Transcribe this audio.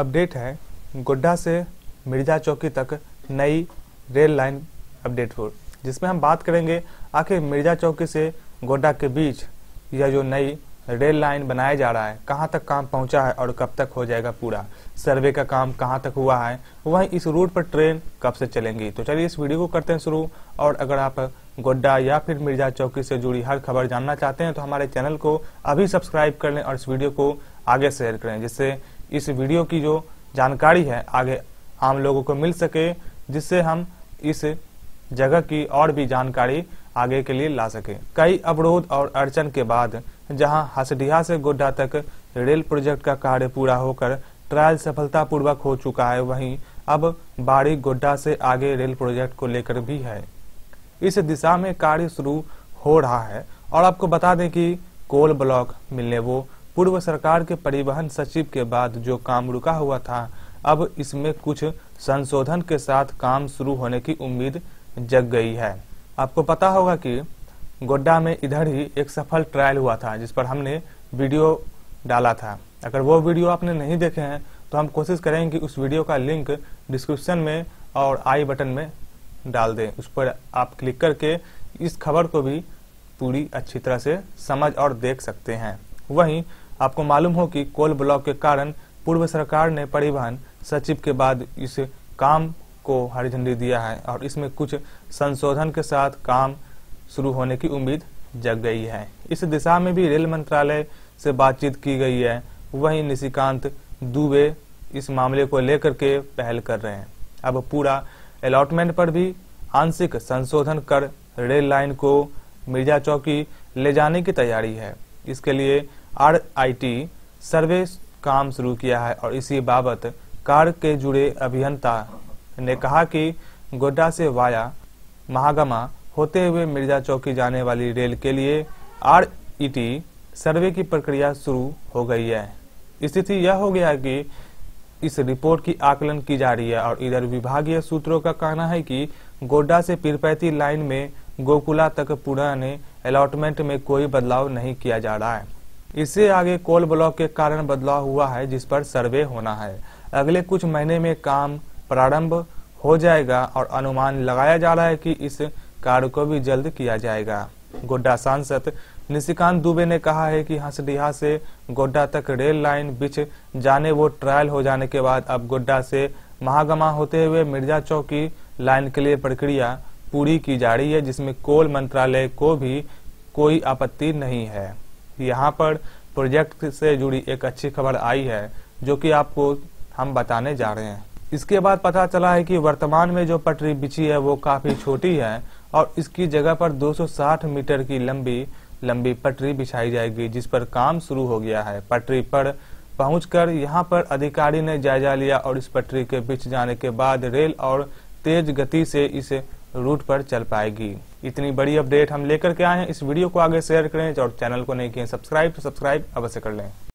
update है गोड्डा से मिर्जा चौकी तक नई रेल लाइन अपडेट हो जिसमें हम बात करेंगे आखिर मिर्जा चौकी से गोड्डा के बीच यह जो नई रेल लाइन बनाया जा रहा है कहाँ तक काम पहुँचा है और कब तक हो जाएगा पूरा सर्वे का काम कहाँ तक हुआ है वहीं इस रूट पर ट्रेन कब से चलेंगी तो चलिए इस वीडियो को करते हैं शुरू और अगर आप गोड्डा या फिर मिर्जा चौकी से जुड़ी हर खबर जानना चाहते हैं तो हमारे चैनल को अभी सब्सक्राइब कर लें और इस वीडियो को आगे शेयर करें जिससे इस वीडियो की जो जानकारी है आगे आम लोगों को मिल सके जिससे हम इस जगह की और भी जानकारी आगे के लिए ला सके कई अवरोध और अड़चन के बाद जहां हसडिया से गोड्डा तक रेल प्रोजेक्ट का कार्य पूरा होकर ट्रायल सफलतापूर्वक हो चुका है वहीं अब बाड़ी गोड्डा से आगे रेल प्रोजेक्ट को लेकर भी है इस दिशा में कार्य शुरू हो रहा है और आपको बता दें कि कोल ब्लॉक मिलने वो पूर्व सरकार के परिवहन सचिव के बाद जो काम रुका हुआ था अब इसमें कुछ संशोधन के साथ काम शुरू होने की उम्मीद जग गई है आपको पता होगा कि गोड्डा में इधर ही एक सफल ट्रायल हुआ था जिस पर हमने वीडियो डाला था अगर वो वीडियो आपने नहीं देखे हैं तो हम कोशिश करेंगे कि उस वीडियो का लिंक डिस्क्रिप्शन में और आई बटन में डाल दें उस पर आप क्लिक करके इस खबर को भी पूरी अच्छी तरह से समझ और देख सकते हैं वहीं आपको मालूम हो कि कोल ब्लॉक के कारण पूर्व सरकार ने परिवहन सचिव के बाद इस काम को हरी झंडी दिया है और इसमें कुछ संशोधन के साथ काम शुरू होने की उम्मीद जग गई है इस दिशा में भी रेल मंत्रालय से बातचीत की गई है वहीं निशिकांत दुबे इस मामले को लेकर के पहल कर रहे हैं अब पूरा अलॉटमेंट पर भी आंशिक संशोधन कर रेल लाइन को मिर्जा चौकी ले जाने की तैयारी है इसके लिए आरआईटी सर्वे काम शुरू किया है और इसी बाबत कार के जुड़े अभियंता ने कहा कि गोड्डा से वाया महागमा होते हुए मिर्जा चौकी जाने वाली रेल के लिए आरईटी सर्वे की प्रक्रिया शुरू हो गई है स्थिति यह हो गया कि इस रिपोर्ट की आकलन की जा रही है और इधर विभागीय सूत्रों का कहना है कि गोड्डा से पीरपैती लाइन में गोकुला तक पुराने अलॉटमेंट में कोई बदलाव नहीं किया जा रहा है इससे आगे कोल ब्लॉक के कारण बदलाव हुआ है जिस पर सर्वे होना है अगले कुछ महीने में काम प्रारंभ हो जाएगा और अनुमान लगाया जा रहा है कि इस कार्य को भी जल्द किया जाएगा गोड्डा सांसद निशिकांत दुबे ने कहा है कि हंसडीहा से गोड्डा तक रेल लाइन बिछ जाने वो ट्रायल हो जाने के बाद अब गोड्डा से महागमा होते हुए मिर्जा चौकी लाइन के लिए प्रक्रिया पूरी की जा रही है जिसमें कोल मंत्रालय को भी कोई आपत्ति नहीं है यहाँ पर प्रोजेक्ट से जुड़ी एक अच्छी खबर आई है जो कि आपको हम बताने जा रहे हैं इसके बाद पता चला है कि वर्तमान में जो पटरी बिछी है वो काफी छोटी है और इसकी जगह पर 260 मीटर की लंबी लंबी पटरी बिछाई जाएगी जिस पर काम शुरू हो गया है पटरी पर पहुंचकर यहां पर अधिकारी ने जायजा लिया और इस पटरी के बिछ जाने के बाद रेल और तेज गति से इस रूट पर चल पाएगी इतनी बड़ी अपडेट हम लेकर के आए हैं इस वीडियो को आगे शेयर करें और चैनल को नहीं किए सब्सक्राइब तो सब्सक्राइब अवश्य कर लें